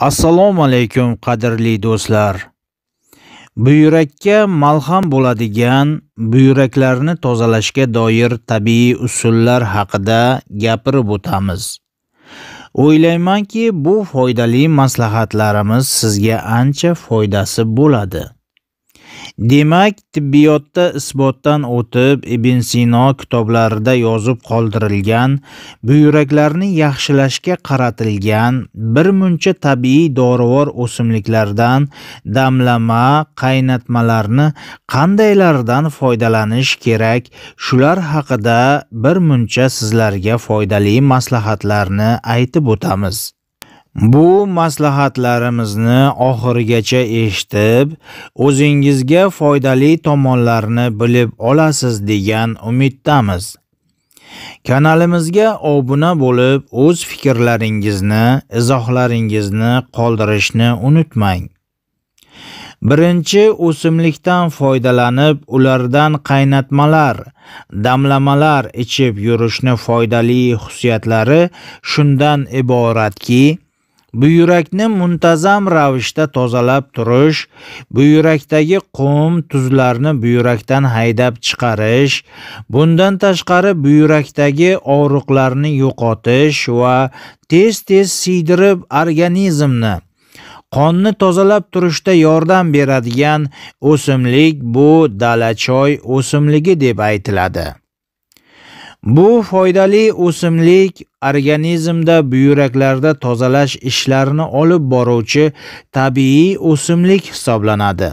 assalomu alaykum qadrli do'stlar buyrakka malham bo'ladigan buyraklarni tozalashga doir tabiiy usullar haqida gapirib o'tamiz o'ylaymanki bu foydali maslahatlarimiz sizga ancha foydasi bo'ladi Demak, tibbiyotda isbotdan o'tib, Ibn Sino kitoblarida yozib qoldirilgan, buyraklarni yaxshilashga qaratilgan bir muncha tabiiy dorivor o'simliklardan damlama, qaynatmalarni qandaylardan foydalanish kerak, shular haqida bir muncha sizlarga foydali maslahatlarni aytib o'tamiz. Bu maslahatlarimizni oxirigacha eshitib, o'zingizga foydali tomonlarini bilib olasiz degan umiddamiz. Kanalimizga obuna bo'lib, o'z fikrlaringizni, izohlaringizni qoldirishni unutmang. Birinchi o'simlikdan foydalanib, ulardan qaynatmalar, damlamalar ichib yurishni foydali xususiyatlari shundan iboratki, buyrakni muntazam ravishda tozalab turish buyrakdagi qum tuzlarni buyrakdan haydab chiqarish bundan tashqari buyrakdagi og'riqlarni yo'qotish va tez tez siydirib organizmni qonni tozalab turishda yordam beradigan o'simlik bu dalachoy o'simligi deb aytiladi Bu foydali o'simlik organizmda buyraklarda tozalash ishlarini olib boruvchi tabiiy o'simlik hisoblanadi.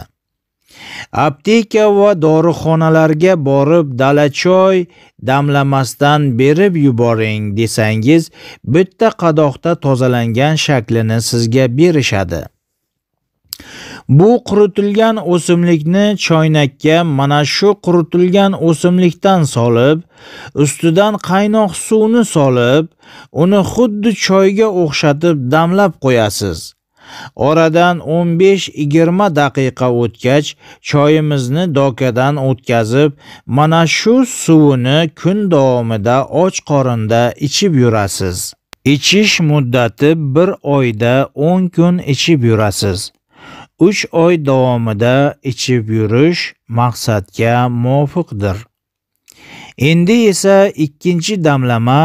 Apteka va dorixonalarga borib dalachoy damlamasdan berib yuboring desangiz, bitta qadoqda tozalangan shaklini sizga berishadi. Bu quritilgan o'simlikni choynakka mana shu quritilgan o'simlikdan solib, ustidan qaynoq suvni solib, uni xuddi choyga o'xshatib damlab qo'yasiz. Oradan 15-20 daqiqa o'tgach, choyimizni dokadan o'tkazib, mana shu suvini kun davomida och qorinda ichib yurasiz. Ichish muddati 1 oyda 10 kun ichib yurasiz. 3 oy davomida ichib yurish maqsadga muvofiqdir. Endi esa ikkinchi damlama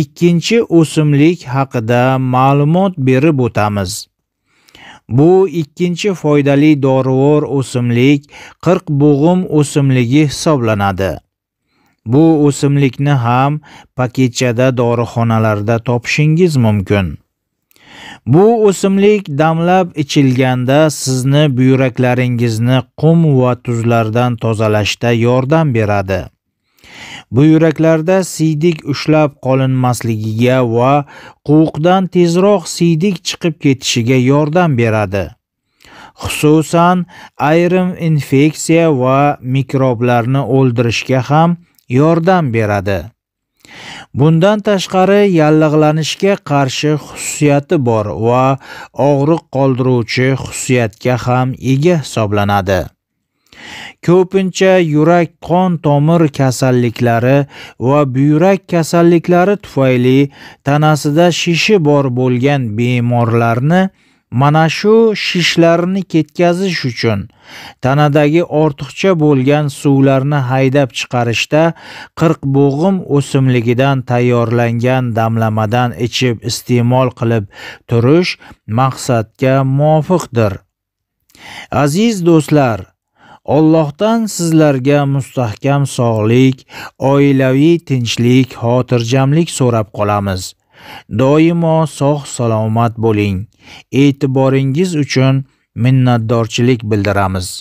ikkinchi o'simlik haqida ma'lumot berib o'tamiz. Bu ikkinchi foydali dorivor o'simlik qirq bo'g'im o'simligi hisoblanadi. Bu o'simlikni ham paketchada dorixonalarda topishingiz mumkin. Bu o'simlik damlab ichilganda sizni buyraklaringizni qum va tuzlardan tozalashda yordam beradi. Buyraklarda siydik ushlab qolinmasligiga va quvuqdan tezroq siydik chiqib ketishiga yordam beradi. Xususan, ayrim infeksiya va mikroblarni o'ldirishga ham yordam beradi. bundan tashqari yallig'lanishga qarshi xususiyati bor va og'riq qoldiruvchi xususiyatga ham ega hisoblanadi ko'pincha yurak qon tomir kasalliklari va buyrak kasalliklari tufayli tanasida shishi bor bo'lgan bemorlarni mana shu shishlarni ketkazish uchun tanadagi ortiqcha bo'lgan suvlarni haydab chiqarishda bo'g'im o'simligidan tayyorlangan damlamadan ichib iste'mol qilib turish maqsadga muvofiqdir aziz do'stlar Allohdan sizlarga mustahkam sog'lik, oilaviy tinchlik, xotirjamlik so'rab qolamiz. Doimo sog' salomat bo'ling. E'tiboringiz uchun minnatdorchilik bildiramiz.